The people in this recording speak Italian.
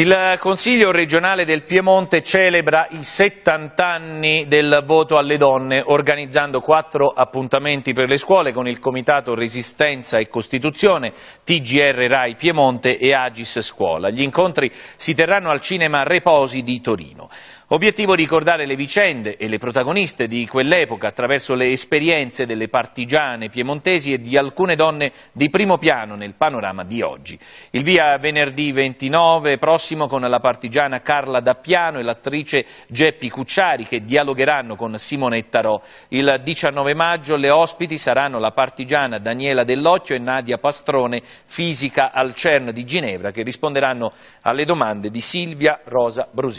Il Consiglio regionale del Piemonte celebra i 70 anni del voto alle donne, organizzando quattro appuntamenti per le scuole con il Comitato Resistenza e Costituzione, TGR Rai Piemonte e Agis Scuola. Gli incontri si terranno al cinema Reposi di Torino. Obiettivo ricordare le vicende e le protagoniste di quell'epoca attraverso le esperienze delle partigiane piemontesi e di alcune donne di primo piano nel panorama di oggi. Il via venerdì 29 prossimo prossimo con la partigiana Carla Dappiano e l'attrice Geppi Cucciari che dialogheranno con Simonetta Rò. Il 19 maggio le ospiti saranno la partigiana Daniela Dell'Occhio e Nadia Pastrone, fisica al CERN di Ginevra, che risponderanno alle domande di Silvia Rosa Brusini.